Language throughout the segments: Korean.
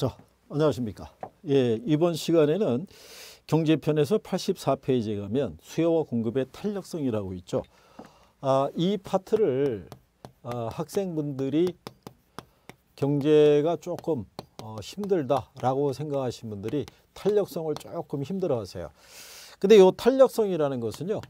자, 안녕하십니까. 예, 이번 시간에는 경제편에서 84페이지에 가면 수요와 공급의 탄력성이라고 있죠. 아, 이 파트를 아, 학생분들이 경제가 조금 어, 힘들다라고 생각하신 분들이 탄력성을 조금 힘들어하세요. 근데 이 탄력성이라는 것은요.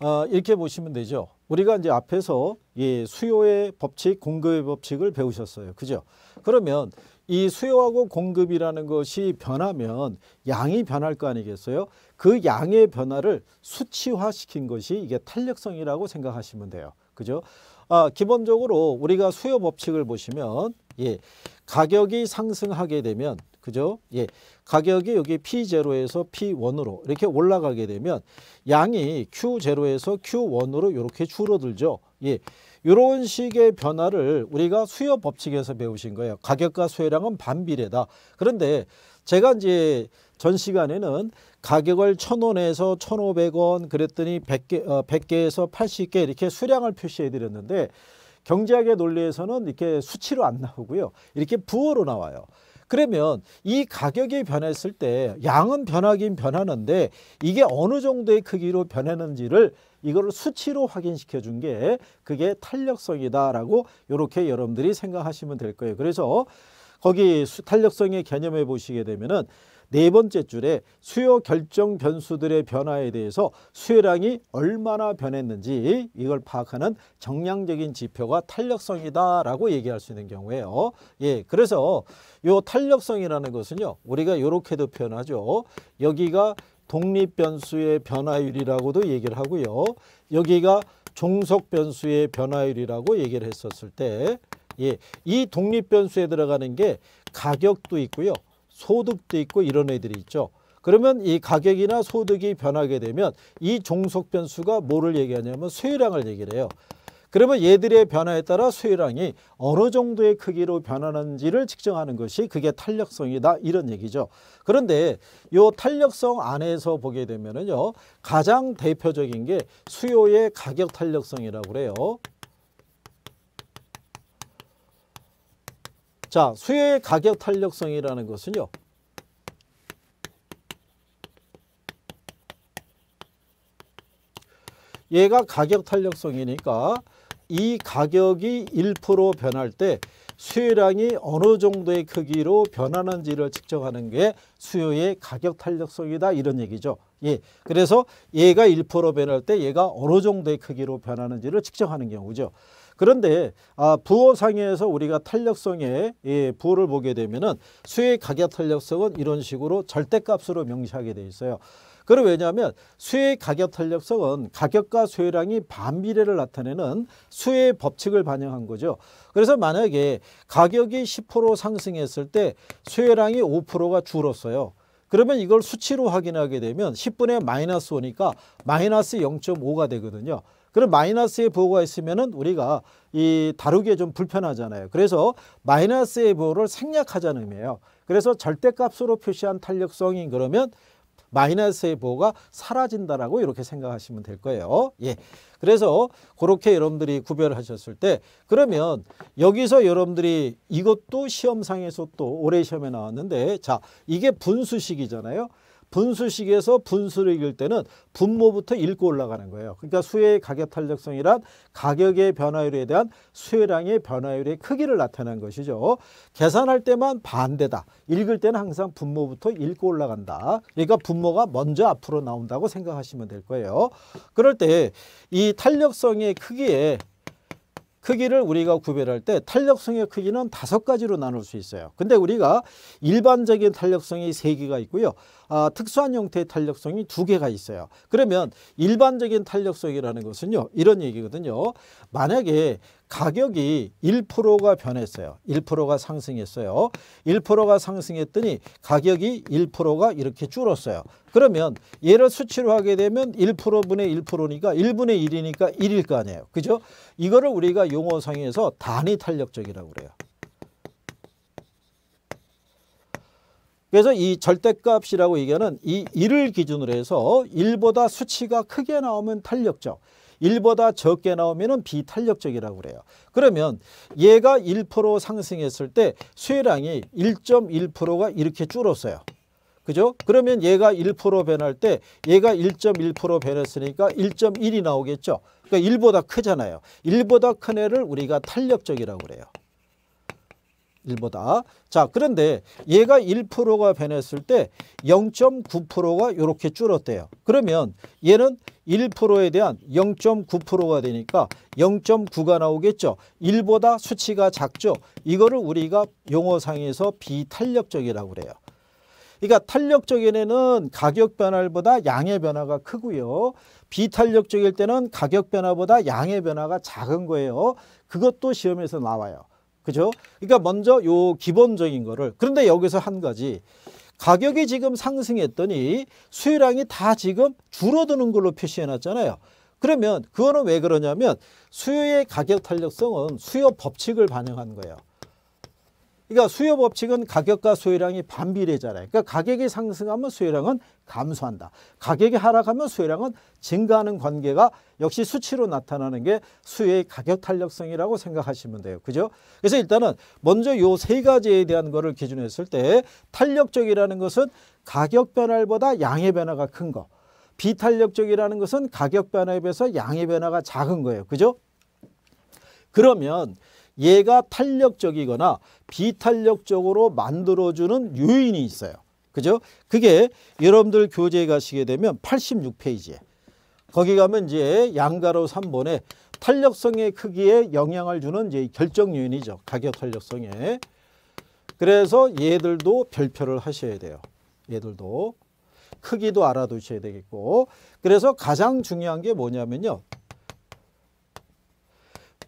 아, 이렇게 보시면 되죠. 우리가 이제 앞에서 예, 수요의 법칙, 공급의 법칙을 배우셨어요. 그죠? 그러면 이 수요하고 공급이라는 것이 변하면 양이 변할 거 아니겠어요? 그 양의 변화를 수치화시킨 것이 이게 탄력성이라고 생각하시면 돼요. 그죠? 아, 기본적으로 우리가 수요 법칙을 보시면 예, 가격이 상승하게 되면 그죠? 예. 가격이 여기 P0에서 P1으로 이렇게 올라가게 되면 양이 Q0에서 Q1으로 이렇게 줄어들죠. 예. 이런 식의 변화를 우리가 수요 법칙에서 배우신 거예요. 가격과 수요량은 반비례다. 그런데 제가 이제 전 시간에는 가격을 1 0 0 0원에서1 5 0 0원 그랬더니 백개0개에서8 어, 0개 이렇게 수량을 표시해 드렸는데 경제학의 논리에서는 이렇게 수치로 안 나오고요. 이렇게 부호로 나와요. 그러면 이 가격이 변했을 때 양은 변하긴 변하는데 이게 어느 정도의 크기로 변했는지를 이거를 수치로 확인시켜 준 게 그게 탄력성이다라고 이렇게 여러분들이 생각하시면 될 거예요. 그래서 거기 탄력성의 개념해 보시게 되면은 네 번째 줄에 수요 결정 변수들의 변화에 대해서 수요량이 얼마나 변했는지 이걸 파악하는 정량적인 지표가 탄력성이다라고 얘기할 수 있는 경우에요. 예, 그래서 요 탄력성이라는 것은요. 우리가 이렇게도 표현하죠. 여기가 독립 변수의 변화율이라고도 얘기를 하고요. 여기가 종속 변수의 변화율이라고 얘기를 했었을 때, 예, 이 독립 변수에 들어가는 게 가격도 있고요, 소득도 있고 이런 애들이 있죠. 그러면 이 가격이나 소득이 변하게 되면 이 종속 변수가 뭐를 얘기하냐면 수요량을 얘기를 해요. 그러면 얘들의 변화에 따라 수요량이 어느 정도의 크기로 변하는지를 측정하는 것이 그게 탄력성이다 이런 얘기죠. 그런데 요 탄력성 안에서 보게 되면은요. 가장 대표적인 게 수요의 가격 탄력성이라고 그래요. 자, 수요의 가격 탄력성이라는 것은요. 얘가 가격 탄력성이니까 이 가격이 1% 변할 때 수요량이 어느 정도의 크기로 변하는지를 측정하는 게 수요의 가격 탄력성이다 이런 얘기죠. 예, 그래서 얘가 1% 변할 때 얘가 어느 정도의 크기로 변하는지를 측정하는 경우죠. 그런데 아, 부호상에서 우리가 탄력성의 예, 부호를 보게 되면 수요의 가격 탄력성은 이런 식으로 절대값으로 명시하게 돼 있어요. 그럼 왜냐하면 수혜 의 가격 탄력성은 가격과 수혜량이 반비례를 나타내는 수혜 의 법칙을 반영한 거죠. 그래서 만약에 가격이 10% 상승했을 때 수혜량이 5%가 줄었어요. 그러면 이걸 수치로 확인하게 되면 10분의 마이너스 5니까 마이너스 0.5가 되거든요. 그럼 마이너스의 보호가 있으면은 우리가 이 다루기에 좀 불편하잖아요. 그래서 마이너스의 보호를 생략하자는 의미예요. 그래서 절대값으로 표시한 탄력성이 그러면 마이너스의 보호가 사라진다라고 이렇게 생각하시면 될 거예요. 예. 그래서 그렇게 여러분들이 구별하셨을 때 그러면 여기서 여러분들이 이것도 시험상에서 또 올해 시험에 나왔는데 자 이게 분수식이잖아요. 분수식에서 분수를 읽을 때는 분모부터 읽고 올라가는 거예요. 그러니까 수혜의 가격 탄력성이란 가격의 변화율에 대한 수혜량의 변화율의 크기를 나타낸 것이죠. 계산할 때만 반대다. 읽을 때는 항상 분모부터 읽고 올라간다. 그러니까 분모가 먼저 앞으로 나온다고 생각하시면 될 거예요. 그럴 때 이 탄력성의 크기에 크기를 우리가 구별할 때 탄력성의 크기는 다섯 가지로 나눌 수 있어요. 근데 우리가 일반적인 탄력성이 세 개가 있고요. 아, 특수한 형태의 탄력성이 두 개가 있어요. 그러면 일반적인 탄력성이라는 것은요. 이런 얘기거든요. 만약에 가격이 1%가 변했어요. 1%가 상승했어요. 1%가 상승했더니 가격이 1%가 이렇게 줄었어요. 그러면 얘를 수치로 하게 되면 1%분의 1%니까 1분의 1이니까 1일 거 아니에요. 그죠? 이거를 우리가 용어상에서 단위 탄력적이라고 그래요. 그래서 이 절대값이라고 얘기하는 이 1을 기준으로 해서 1보다 수치가 크게 나오면 탄력적 1보다 적게 나오면 비탄력적이라고 그래요. 그러면 얘가 1% 상승했을 때수량이 1.1%가 이렇게 줄었어요. 그죠? 그러면 얘가 1% 변할 때 얘가 1.1% 변했으니까 1.1이 나오겠죠. 그러니까 1보다 크잖아요. 1보다 큰 애를 우리가 탄력적이라고 그래요. 1보다. 자, 그런데 얘가 1%가 변했을 때 0.9%가 이렇게 줄었대요. 그러면 얘는 1%에 대한 0.9%가 되니까 0.9가 나오겠죠. 1보다 수치가 작죠. 이거를 우리가 용어상에서 비탄력적이라고 그래요. 그러니까 탄력적인 애는 가격 변화보다 양의 변화가 크고요. 비탄력적일 때는 가격 변화보다 양의 변화가 작은 거예요. 그것도 시험에서 나와요. 그죠? 그러니까 먼저 요 기본적인 거를 그런데 여기서 한 가지 가격이 지금 상승했더니 수요량이 다 지금 줄어드는 걸로 표시해 놨잖아요. 그러면 그거는 왜 그러냐면 수요의 가격 탄력성은 수요 법칙을 반영한 거예요. 그러니까 수요 법칙은 가격과 수요량이 반비례잖아요. 그러니까 가격이 상승하면 수요량은 감소한다. 가격이 하락하면 수요량은 증가하는 관계가 역시 수치로 나타나는 게 수요의 가격 탄력성이라고 생각하시면 돼요. 그죠? 그래서 일단은 먼저 요 세 가지에 대한 거를 기준으로 했을 때 탄력적이라는 것은 가격 변화보다 양의 변화가 큰 거. 비탄력적이라는 것은 가격 변화에 비해서 양의 변화가 작은 거예요. 그죠? 그러면 얘가 탄력적이거나 비탄력적으로 만들어주는 요인이 있어요. 그죠? 그게 여러분들 교재에 가시게 되면 86페이지에 거기 가면 이제 양가로 3번에 탄력성의 크기에 영향을 주는 이제 결정 요인이죠. 가격 탄력성에. 그래서 얘들도 별표를 하셔야 돼요. 얘들도 크기도 알아두셔야 되겠고 그래서 가장 중요한 게 뭐냐면요.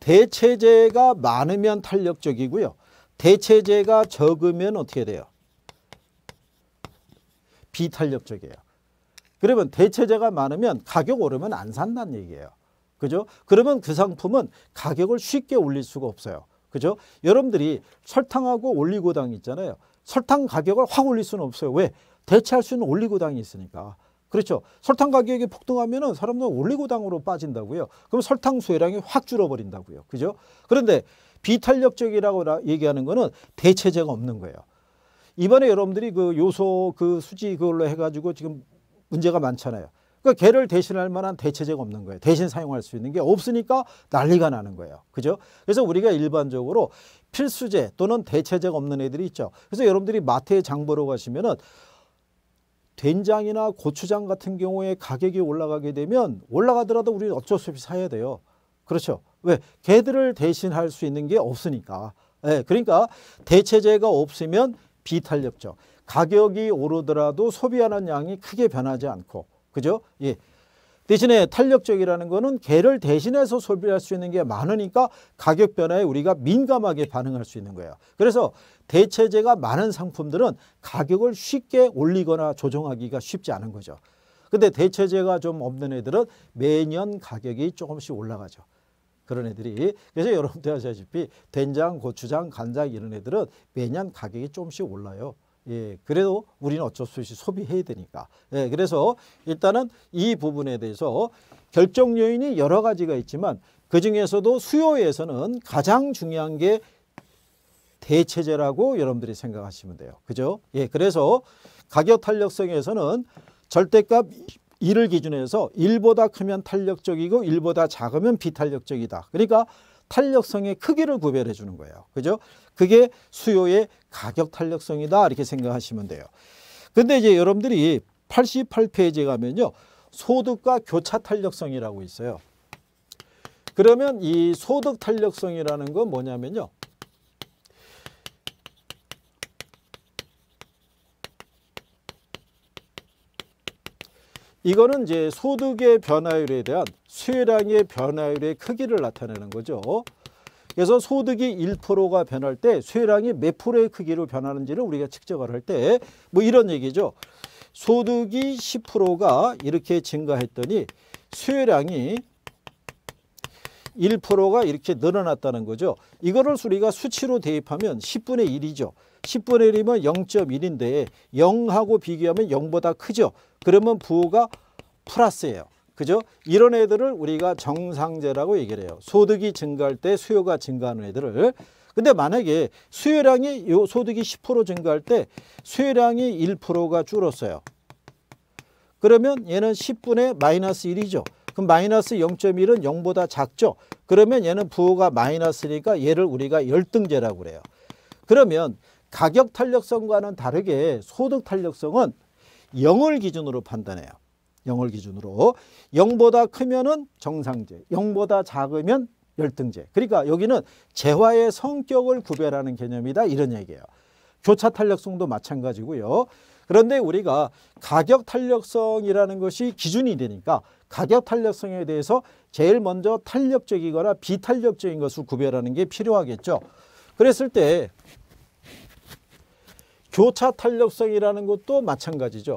대체제가 많으면 탄력적이고요. 대체제가 적으면 어떻게 돼요? 비탄력적이에요. 그러면 대체제가 많으면 가격 오르면 안 산다는 얘기예요. 그죠? 그러면 그 상품은 가격을 쉽게 올릴 수가 없어요. 그죠? 여러분들이 설탕하고 올리고당 있잖아요. 설탕 가격을 확 올릴 수는 없어요. 왜? 대체할 수 있는 올리고당이 있으니까. 그렇죠. 설탕 가격이 폭등하면은 사람들은 올리고당으로 빠진다고요. 그럼 설탕 소요량이 확 줄어버린다고요. 그죠? 그런데 비탄력적이라고 얘기하는 거는 대체제가 없는 거예요. 이번에 여러분들이 그 요소 그 수지 그걸로 해가지고 지금 문제가 많잖아요. 그러니까 걔를 대신할 만한 대체제가 없는 거예요. 대신 사용할 수 있는 게 없으니까 난리가 나는 거예요. 그죠? 그래서 우리가 일반적으로 필수제 또는 대체제가 없는 애들이 있죠. 그래서 여러분들이 마트에 장 보러 가시면은 된장이나 고추장 같은 경우에 가격이 올라가게 되면 올라가더라도 우리는 어쩔 수 없이 사야 돼요. 그렇죠. 왜? 개들을 대신할 수 있는 게 없으니까. 네, 그러니까 대체제가 없으면 비탄력적. 가격이 오르더라도 소비하는 양이 크게 변하지 않고. 그죠? 예. 대신에 탄력적이라는 거는 개를 대신해서 소비할 수 있는 게 많으니까 가격 변화에 우리가 민감하게 반응할 수 있는 거예요. 그래서 대체제가 많은 상품들은 가격을 쉽게 올리거나 조정하기가 쉽지 않은 거죠. 근데 대체제가 좀 없는 애들은 매년 가격이 조금씩 올라가죠. 그런 애들이 그래서 여러분들 아시다시피 된장, 고추장, 간장 이런 애들은 매년 가격이 조금씩 올라요. 예, 그래도 우리는 어쩔 수 없이 소비해야 되니까. 예, 그래서 일단은 이 부분에 대해서 결정 요인이 여러 가지가 있지만 그 중에서도 수요에서는 가장 중요한 게 대체제라고 여러분들이 생각하시면 돼요. 그죠? 예, 그래서 가격 탄력성에서는 절대값 2를 기준해서 1보다 크면 탄력적이고 1보다 작으면 비탄력적이다. 그러니까 탄력성의 크기를 구별해 주는 거예요. 그죠? 그게 수요의 가격 탄력성이다. 이렇게 생각하시면 돼요. 근데 이제 여러분들이 88페이지에 가면요. 소득과 교차 탄력성이라고 있어요. 그러면 이 소득 탄력성이라는 건 뭐냐면요. 이거는 이제 소득의 변화율에 대한 수요량의 변화율의 크기를 나타내는 거죠. 그래서 소득이 1%가 변할 때수요량이몇 프로의 크기로 변하는지를 우리가 측정을 할 때 뭐 이런 얘기죠. 소득이 10%가 이렇게 증가했더니 수요량이 1%가 이렇게 늘어났다는 거죠. 이거를 우리가 수치로 대입하면 10분의 1이죠. 10분의 1이면 0.1인데 0하고 비교하면 0보다 크죠. 그러면 부호가 플러스예요. 그죠? 이런 애들을 우리가 정상제라고 얘기를 해요. 소득이 증가할 때 수요가 증가하는 애들을. 근데 만약에 수요량이 요 소득이 10% 증가할 때 수요량이 1%가 줄었어요. 그러면 얘는 10분의 마이너스 1이죠. 그럼 마이너스 0.1은 0보다 작죠. 그러면 얘는 부호가 마이너스니까 얘를 우리가 열등제라고 그래요. 그러면 가격 탄력성과는 다르게 소득 탄력성은 0을 기준으로 판단해요. 0을 기준으로 0보다 크면은 정상제, 0보다 작으면 열등제. 그러니까 여기는 재화의 성격을 구별하는 개념이다 이런 얘기예요. 교차 탄력성도 마찬가지고요. 그런데 우리가 가격 탄력성이라는 것이 기준이 되니까 가격 탄력성에 대해서 제일 먼저 탄력적이거나 비탄력적인 것을 구별하는 게 필요하겠죠. 그랬을 때 교차 탄력성이라는 것도 마찬가지죠.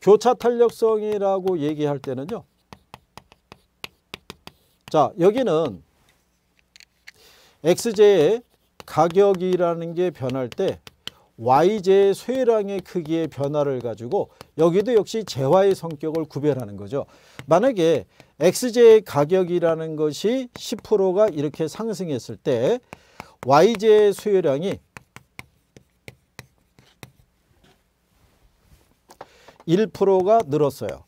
교차 탄력성이라고 얘기할 때는요. 자, 여기는 x j 의 가격이라는 게 변할 때 y j 의 쇠량의 크기의 변화를 가지고 여기도 역시 재화의 성격을 구별하는 거죠. 만약에 X제의 가격이라는 것이 10%가 이렇게 상승했을 때 Y제의 수요량이 1%가 늘었어요.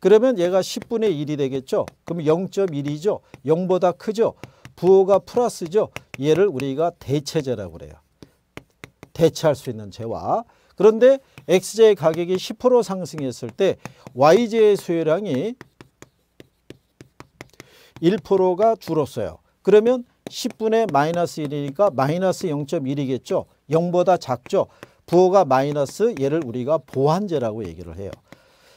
그러면 얘가 10분의 1이 되겠죠. 그럼 0.1이죠. 0보다 크죠. 부호가 플러스죠. 얘를 우리가 대체제라고 그래요. 대체할 수 있는 재화. 그런데 x제의 가격이 10% 상승했을 때 y제의 수요량이 1%가 줄었어요. 그러면 10분의 마이너스 1이니까 마이너스 0.1이겠죠. 0보다 작죠. 부호가 마이너스 얘를 우리가 보완제라고 얘기를 해요.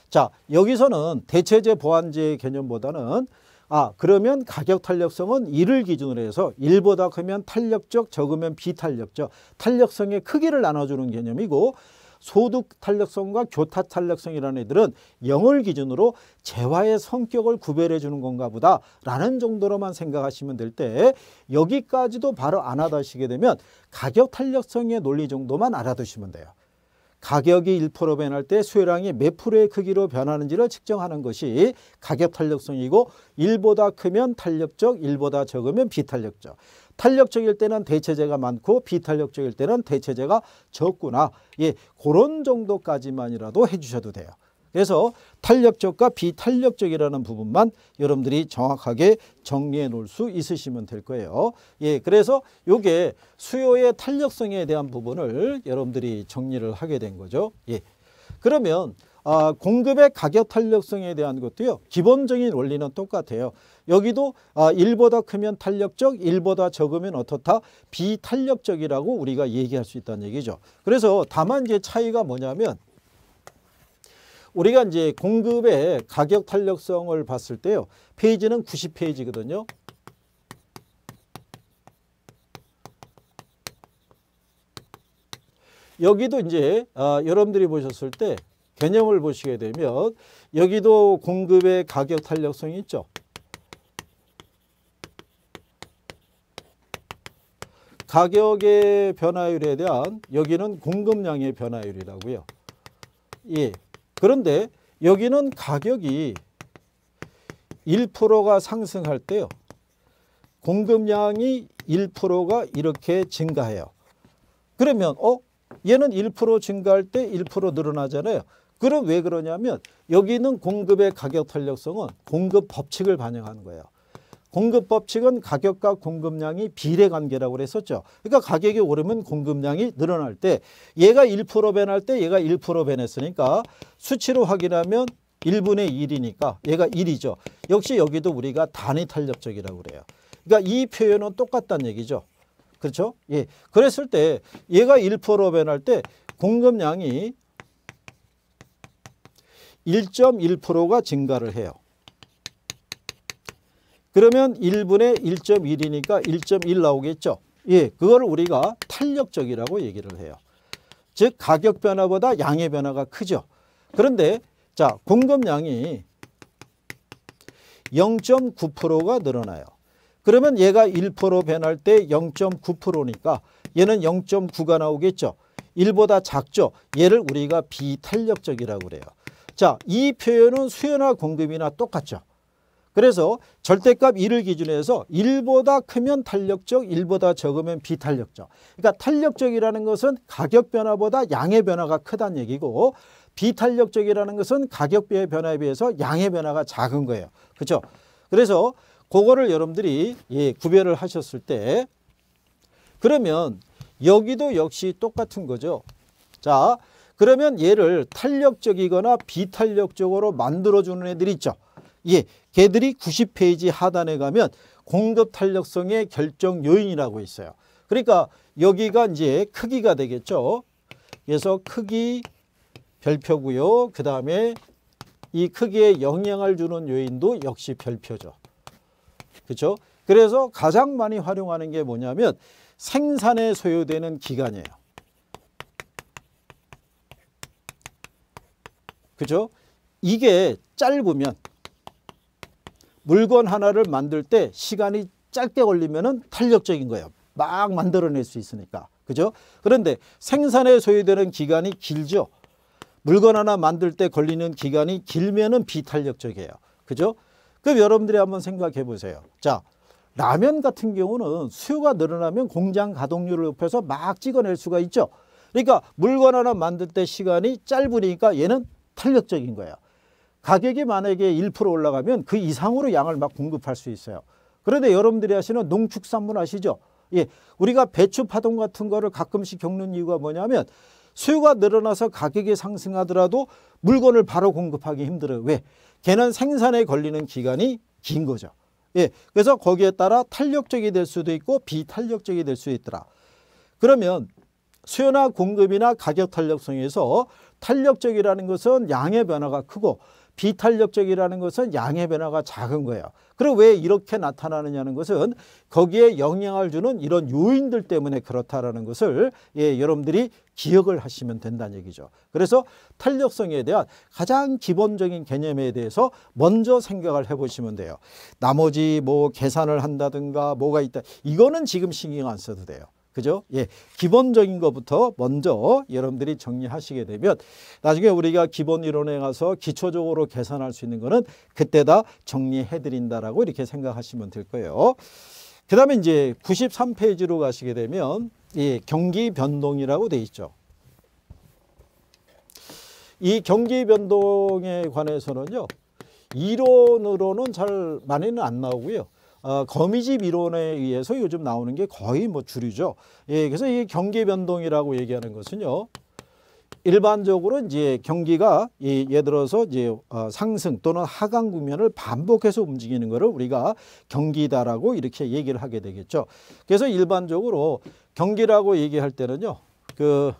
자 여기서는 대체제 보완제 개념보다는 아 그러면 가격 탄력성은 이를 기준으로 해서 일보다 크면 탄력적 적으면 비탄력적 탄력성의 크기를 나눠주는 개념이고 소득 탄력성과 교타 탄력성이라는 애들은 영을 기준으로 재화의 성격을 구별해 주는 건가 보다 라는 정도로만 생각하시면 될 때 여기까지도 바로 안 하다시게 되면 가격 탄력성의 논리 정도만 알아두시면 돼요. 가격이 1% 변할 때 수요량이 몇 프로의 크기로 변하는지를 측정하는 것이 가격 탄력성이고 1보다 크면 탄력적, 1보다 적으면 비탄력적. 탄력적일 때는 대체재가 많고 비탄력적일 때는 대체재가 적구나. 예, 그런 정도까지만이라도 해주셔도 돼요. 그래서 탄력적과 비탄력적이라는 부분만 여러분들이 정확하게 정리해 놓을 수 있으시면 될 거예요. 예, 그래서 요게 수요의 탄력성에 대한 부분을 여러분들이 정리를 하게 된 거죠. 예. 그러면 아, 공급의 가격 탄력성에 대한 것도요. 기본적인 원리는 똑같아요. 여기도 아, 1보다 크면 탄력적, 1보다 적으면 어떻다? 비탄력적이라고 우리가 얘기할 수 있다는 얘기죠. 그래서 다만 이제 차이가 뭐냐면 우리가 이제 공급의 가격 탄력성을 봤을 때요. 페이지는 90페이지거든요. 여기도 이제 아, 여러분들이 보셨을 때 개념을 보시게 되면 여기도 공급의 가격 탄력성이 있죠. 가격의 변화율에 대한 여기는 공급량의 변화율이라고요. 예, 그런데 여기는 가격이 1%가 상승할 때요. 공급량이 1%가 이렇게 증가해요. 그러면 어 얘는 1% 증가할 때 1% 늘어나잖아요. 그럼 왜 그러냐면 여기 있는 공급의 가격 탄력성은 공급 법칙을 반영하는 거예요. 공급 법칙은 가격과 공급량이 비례 관계라고 그랬었죠. 그러니까 가격이 오르면 공급량이 늘어날 때 얘가 1% 변할 때 얘가 1% 변했으니까 수치로 확인하면 1분의 1이니까 얘가 1이죠. 역시 여기도 우리가 단위 탄력적이라고 그래요. 그러니까 이 표현은 똑같다는 얘기죠. 그렇죠? 예. 그랬을 때 얘가 1% 변할 때 공급량이 1.1%가 증가를 해요. 그러면 1분의 1.1이니까 1.1 나오겠죠. 예, 그걸 우리가 탄력적이라고 얘기를 해요. 즉 가격 변화보다 양의 변화가 크죠. 그런데 자 공급량이 0.9%가 늘어나요. 그러면 얘가 1% 변할 때 0.9%니까 얘는 0.9가 나오겠죠. 1보다 작죠. 얘를 우리가 비탄력적이라고 그래요. 자, 이 표현은 수요나 공급이나 똑같죠. 그래서 절대값 1을 기준으로 해서 1보다 크면 탄력적, 1보다 적으면 비탄력적. 그러니까 탄력적이라는 것은 가격 변화보다 양의 변화가 크다는 얘기고 비탄력적이라는 것은 가격의 변화에 비해서 양의 변화가 작은 거예요. 그렇죠? 그래서 그거를 여러분들이 예, 구별을 하셨을 때 그러면 여기도 역시 똑같은 거죠. 자, 그러면 얘를 탄력적이거나 비탄력적으로 만들어주는 애들이 있죠. 예, 걔들이 90페이지 하단에 가면 공급 탄력성의 결정 요인이라고 있어요. 그러니까 여기가 이제 크기가 되겠죠. 그래서 크기 별표고요. 그 다음에 이 크기에 영향을 주는 요인도 역시 별표죠. 그렇죠? 그래서 가장 많이 활용하는 게 뭐냐면 생산에 소요되는 기간이에요. 그죠? 이게 짧으면 물건 하나를 만들 때 시간이 짧게 걸리면 탄력적인 거예요. 막 만들어낼 수 있으니까. 그죠? 그런데 생산에 소요되는 기간이 길죠. 물건 하나 만들 때 걸리는 기간이 길면 비탄력적이에요. 그죠? 그럼 여러분들이 한번 생각해 보세요. 자, 라면 같은 경우는 수요가 늘어나면 공장 가동률을 높여서 막 찍어낼 수가 있죠. 그러니까 물건 하나 만들 때 시간이 짧으니까 얘는 탄력적인 거예요. 가격이 만약에 1% 올라가면 그 이상으로 양을 막 공급할 수 있어요. 그런데 여러분들이 아시는 농축산물 아시죠? 예, 우리가 배추 파동 같은 거를 가끔씩 겪는 이유가 뭐냐면 수요가 늘어나서 가격이 상승하더라도 물건을 바로 공급하기 힘들어요. 왜? 걔는 생산에 걸리는 기간이 긴 거죠. 예, 그래서 거기에 따라 탄력적이 될 수도 있고 비탄력적이 될 수 있더라. 그러면 수요나 공급이나 가격 탄력성에서 탄력적이라는 것은 양의 변화가 크고 비탄력적이라는 것은 양의 변화가 작은 거예요. 그리왜 이렇게 나타나느냐는 것은 거기에 영향을 주는 이런 요인들 때문에 그렇다라는 것을 예, 여러분들이 기억을 하시면 된다는 얘기죠. 그래서 탄력성에 대한 가장 기본적인 개념에 대해서 먼저 생각을 해보시면 돼요. 나머지 뭐 계산을 한다든가 뭐가 있다. 이거는 지금 신경 안 써도 돼요. 그죠? 예. 기본적인 것부터 먼저 여러분들이 정리하시게 되면 나중에 우리가 기본 이론에 가서 기초적으로 계산할 수 있는 거는 그때다 정리해 드린다라고 이렇게 생각하시면 될 거예요. 그다음에 이제 93페이지로 가시게 되면 예, 경기 변동이라고 돼 있죠. 이 경기 변동에 관해서는요. 이론으로는 잘 많이는 안 나오고요. 어, 거미집 이론에 의해서 요즘 나오는 게 거의 뭐 주류죠. 예, 그래서 이 경계 변동이라고 얘기하는 것은요. 일반적으로 이제 경기가 예를 들어서 이제 어, 상승 또는 하강 국면을 반복해서 움직이는 것을 우리가 경기다라고 이렇게 얘기를 하게 되겠죠. 그래서 일반적으로 경기라고 얘기할 때는요. 그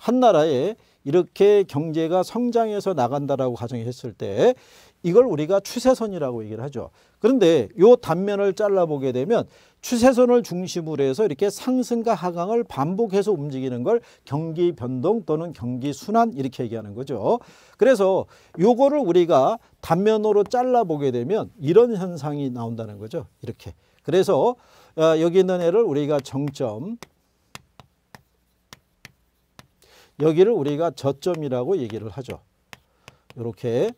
한 나라에 이렇게 경제가 성장해서 나간다라고 가정했을 때 이걸 우리가 추세선이라고 얘기를 하죠. 그런데 요 단면을 잘라보게 되면 추세선을 중심으로 해서 이렇게 상승과 하강을 반복해서 움직이는 걸 경기 변동 또는 경기 순환 이렇게 얘기하는 거죠. 그래서 요거를 우리가 단면으로 잘라보게 되면 이런 현상이 나온다는 거죠. 이렇게. 그래서 어, 여기 있는 애를 우리가 정점 여기를 우리가 저점이라고 얘기를 하죠. 이렇게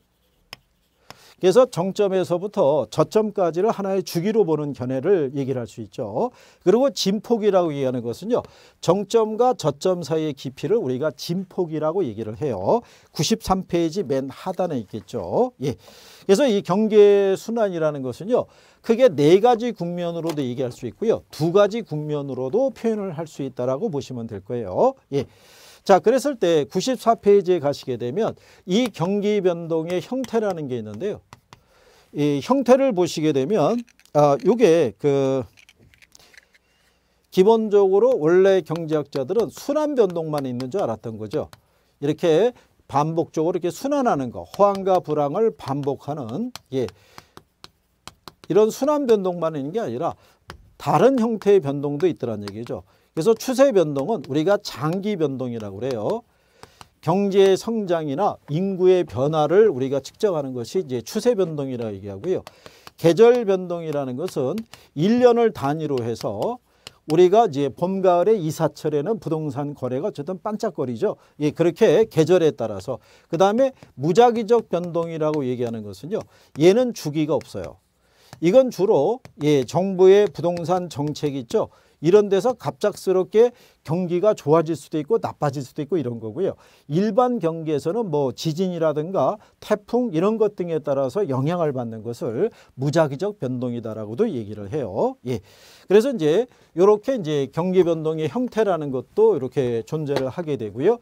그래서 정점에서부터 저점까지를 하나의 주기로 보는 견해를 얘기를 할 수 있죠. 그리고 진폭이라고 얘기하는 것은요. 정점과 저점 사이의 깊이를 우리가 진폭이라고 얘기를 해요. 93페이지 맨 하단에 있겠죠. 예. 그래서 이 경계 순환이라는 것은요. 크게 네 가지 국면으로도 얘기할 수 있고요. 두 가지 국면으로도 표현을 할 수 있다라고 보시면 될 거예요. 예. 자, 그랬을 때 94페이지에 가시게 되면 이 경기 변동의 형태라는 게 있는데요. 이 형태를 보시게 되면 아, 요게 그 기본적으로 원래 경제학자들은 순환 변동만 있는 줄 알았던 거죠. 이렇게 반복적으로 이렇게 순환하는 거, 호황과 불황을 반복하는 예. 이런 순환 변동만 있는 게 아니라 다른 형태의 변동도 있더란 얘기죠. 그래서 추세 변동은 우리가 장기 변동이라고 그래요. 경제 성장이나 인구의 변화를 우리가 측정하는 것이 이제 추세 변동이라 고 얘기하고요. 계절 변동이라는 것은 1년을 단위로 해서 우리가 이제 봄, 가을에 이사철에는 부동산 거래가 어쨌든 반짝거리죠. 예, 그렇게 계절에 따라서. 그 다음에 무작위적 변동이라고 얘기하는 것은요. 얘는 주기가 없어요. 이건 주로 예, 정부의 부동산 정책이 있죠. 이런 데서 갑작스럽게 경기가 좋아질 수도 있고 나빠질 수도 있고 이런 거고요. 일반 경기에서는 뭐 지진이라든가 태풍 이런 것 등에 따라서 영향을 받는 것을 무작위적 변동이다라고도 얘기를 해요. 예. 그래서 이제 이렇게 이제 경기 변동의 형태라는 것도 이렇게 존재를 하게 되고요.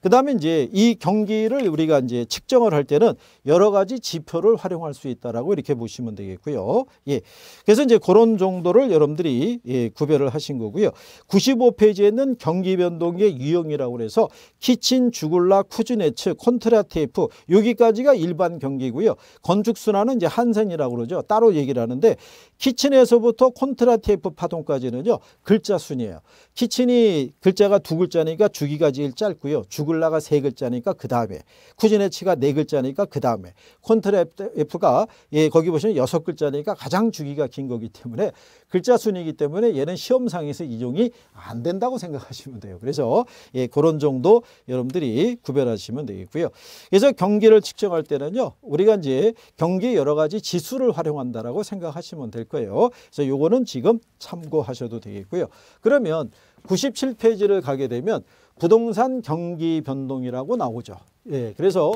그다음에 이제 이 경기를 우리가 이제 측정을 할 때는 여러 가지 지표를 활용할 수 있다라고 이렇게 보시면 되겠고요. 예. 그래서 이제 그런 정도를 여러분들이 예, 구별을 하신 거고요. 95페이지에는 경기 변동의 유형이라고 그래서 키친, 주글라, 쿠즈네츠, 콘트라테이프 여기까지가 일반 경기고요. 건축 순환은 이제 한센이라고 그러죠. 따로 얘기를 하는데 키친에서부터 콘트라 테이프 파동까지는요. 글자 순이에요. 키친이 글자가 두 글자니까 주기가 제일 짧고요. 주글라가 세 글자니까 그 다음에 쿠지네치가 네 글자니까 그 다음에 콘트라 프가 예, 거기 보시면 여섯 글자니까 가장 주기가 긴 거기 때문에 글자 순이기 때문에 얘는 시험상에서 이용이 안 된다고 생각하시면 돼요. 그래서 예, 그런 정도 여러분들이 구별하시면 되겠고요. 그래서 경기를 측정할 때는요. 우리가 이제 경기 여러 가지 지수를 활용한다라고 생각하시면 될 거예요. 그래서 요거는 지금 참고하셔도 되겠고요. 그러면 97페이지를 가게 되면 부동산 경기 변동이라고 나오죠. 예, 그래서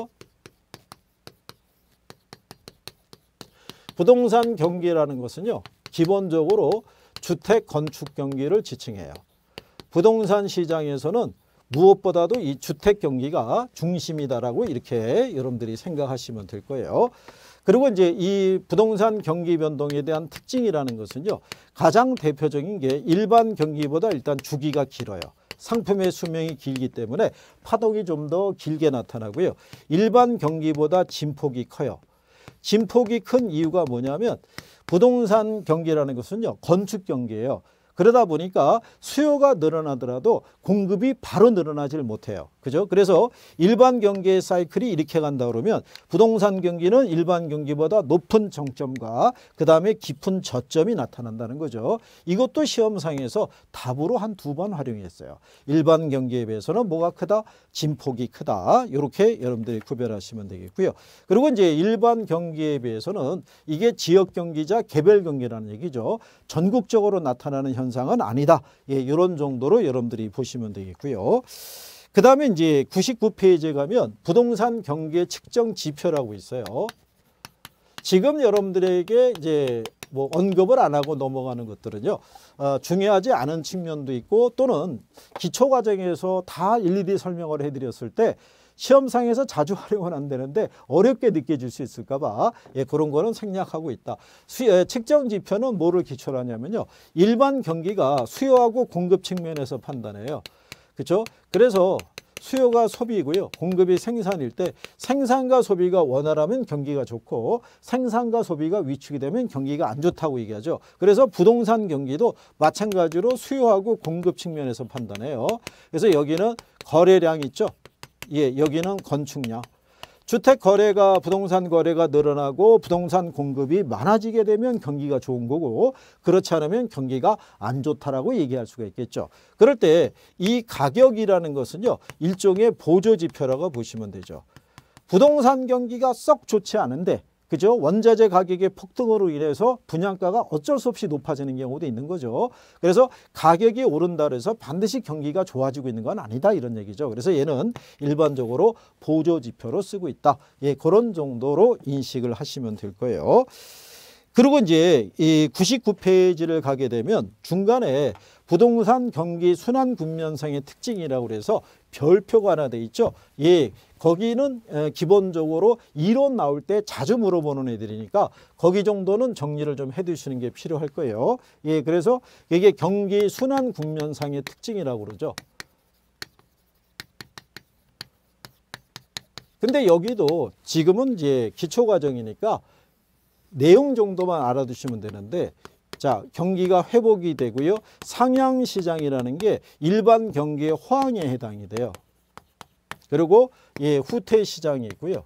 부동산 경기라는 것은요. 기본적으로 주택 건축 경기를 지칭해요. 부동산 시장에서는 무엇보다도 이 주택 경기가 중심이다라고 이렇게 여러분들이 생각하시면 될 거예요. 그리고 이제 이 부동산 경기 변동에 대한 특징이라는 것은요. 가장 대표적인 게 일반 경기보다 일단 주기가 길어요. 상품의 수명이 길기 때문에 파동이 좀 더 길게 나타나고요. 일반 경기보다 진폭이 커요. 진폭이 큰 이유가 뭐냐면 부동산 경기라는 것은요. 건축 경기예요. 그러다 보니까 수요가 늘어나더라도 공급이 바로 늘어나질 못해요. 그죠? 그래서 일반 경기의 사이클이 이렇게 간다 그러면 부동산 경기는 일반 경기보다 높은 정점과 그다음에 깊은 저점이 나타난다는 거죠. 이것도 시험상에서 답으로 한 두 번 활용했어요. 일반 경기에 비해서는 뭐가 크다? 진폭이 크다. 이렇게 여러분들이 구별하시면 되겠고요. 그리고 이제 일반 경기에 비해서는 이게 지역 경기자 개별 경기라는 얘기죠. 전국적으로 나타나는 현 현상은 아니다. 예, 이런 정도로 여러분들이 보시면 되겠고요. 그 다음에 이제 99페이지에 가면 부동산 경기의 측정 지표라고 있어요. 지금 여러분들에게 이제 뭐 언급을 안 하고 넘어가는 것들은요 어, 중요하지 않은 측면도 있고 또는 기초 과정에서 다 일일이 설명을 해드렸을 때 시험상에서 자주 활용은 안 되는데 어렵게 느껴질 수 있을까 봐 예, 그런 거는 생략하고 있다. 수, 예, 측정 지표는 뭐를 기초로 하냐면요. 일반 경기가 수요하고 공급 측면에서 판단해요. 그렇죠? 그래서 수요가 소비이고요. 공급이 생산일 때 생산과 소비가 원활하면 경기가 좋고 생산과 소비가 위축이 되면 경기가 안 좋다고 얘기하죠. 그래서 부동산 경기도 마찬가지로 수요하고 공급 측면에서 판단해요. 그래서 여기는 거래량 있죠. 예, 여기는 건축량, 주택 거래가 부동산 거래가 늘어나고 부동산 공급이 많아지게 되면 경기가 좋은 거고 그렇지 않으면 경기가 안 좋다라고 얘기할 수가 있겠죠. 그럴 때 이 가격이라는 것은요. 일종의 보조지표라고 보시면 되죠. 부동산 경기가 썩 좋지 않은데 그죠? 원자재 가격의 폭등으로 인해서 분양가가 어쩔 수 없이 높아지는 경우도 있는 거죠. 그래서 가격이 오른다 그래서 반드시 경기가 좋아지고 있는 건 아니다 이런 얘기죠. 그래서 얘는 일반적으로 보조 지표로 쓰고 있다. 예, 그런 정도로 인식을 하시면 될 거예요. 그리고 이제 이 99페이지를 가게 되면 중간에 부동산 경기 순환 국면상의 특징이라고 그래서 별표가 하나 돼 있죠. 예, 거기는 기본적으로 이론 나올 때 자주 물어보는 애들이니까 거기 정도는 정리를 좀 해두시는 게 필요할 거예요. 예, 그래서 이게 경기 순환 국면상의 특징이라고 그러죠. 근데 여기도 지금은 이제 기초 과정이니까 내용 정도만 알아두시면 되는데 자 경기가 회복이 되고요. 상향시장이라는 게 일반 경기의 호황에 해당이 돼요. 그리고 예, 후퇴 시장이 있고요.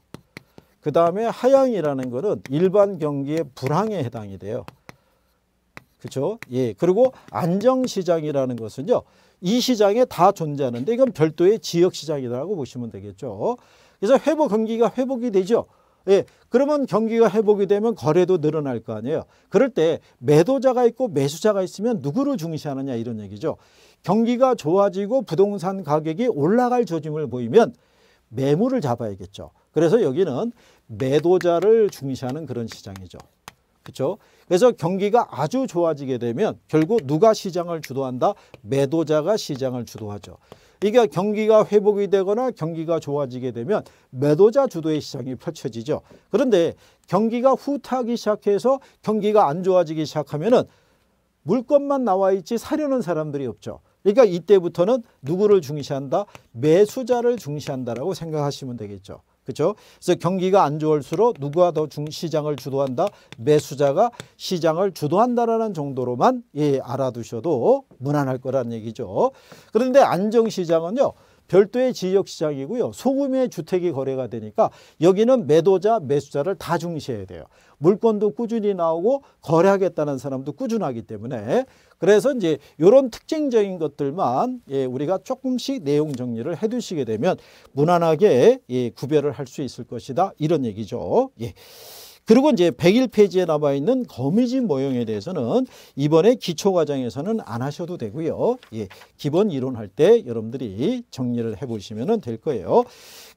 그 다음에 하향이라는 거는 일반 경기의 불황에 해당이 돼요. 그렇죠? 예. 그리고 안정시장이라는 것은요. 이 시장에 다 존재하는데 이건 별도의 지역시장이라고 보시면 되겠죠. 그래서 회복 경기가 회복이 되죠. 예, 그러면 경기가 회복이 되면 거래도 늘어날 거 아니에요. 그럴 때 매도자가 있고 매수자가 있으면 누구를 중시하느냐 이런 얘기죠. 경기가 좋아지고 부동산 가격이 올라갈 조짐을 보이면 매물을 잡아야겠죠. 그래서 여기는 매도자를 중시하는 그런 시장이죠. 그렇죠? 그래서 경기가 아주 좋아지게 되면 결국 누가 시장을 주도한다? 매도자가 시장을 주도하죠. 이게 경기가 회복이 되거나 경기가 좋아지게 되면 매도자 주도의 시장이 펼쳐지죠. 그런데 경기가 후퇴하기 시작해서 경기가 안 좋아지기 시작하면은 물건만 나와 있지 사려는 사람들이 없죠. 그러니까 이때부터는 누구를 중시한다? 매수자를 중시한다라고 생각하시면 되겠죠. 그렇죠? 그래서 경기가 안 좋을수록 누가 더 중, 시장을 주도한다? 매수자가 시장을 주도한다라는 정도로만 예, 알아두셔도 무난할 거란 얘기죠. 그런데 안정시장은요. 별도의 지역시장이고요. 소금의 주택이 거래가 되니까 여기는 매도자, 매수자를 다 중시해야 돼요. 물건도 꾸준히 나오고 거래하겠다는 사람도 꾸준하기 때문에 그래서 이제 이런 특징적인 것들만 예, 우리가 조금씩 내용 정리를 해두시게 되면 무난하게 예, 구별을 할 수 있을 것이다 이런 얘기죠. 예. 그리고 이제 101페이지에 남아 있는 거미지 모형에 대해서는 이번에 기초 과정에서는 안 하셔도 되고요. 예, 기본 이론 할 때 여러분들이 정리를 해 보시면 될 거예요.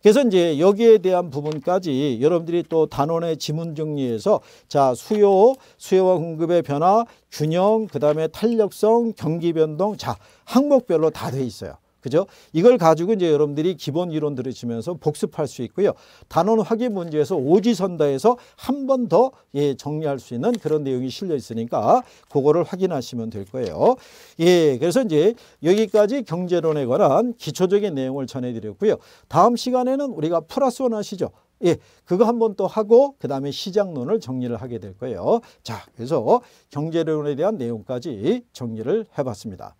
그래서 이제 여기에 대한 부분까지 여러분들이 또 단원의 지문 정리에서 자, 수요, 수요와 공급의 변화, 균형, 그다음에 탄력성, 경기 변동 자, 항목별로 다 돼 있어요. 그죠? 이걸 가지고 이제 여러분들이 기본 이론 들으시면서 복습할 수 있고요. 단원 확인 문제에서 오지선다에서 한 번더 예, 정리할 수 있는 그런 내용이 실려 있으니까 그거를 확인하시면 될 거예요. 예, 그래서 이제 여기까지 경제론에 관한 기초적인 내용을 전해드렸고요. 다음 시간에는 우리가 플러스 원 하시죠. 예, 그거 한번 또 하고 그 다음에 시장론을 정리를 하게 될 거예요. 자, 그래서 경제론에 대한 내용까지 정리를 해봤습니다.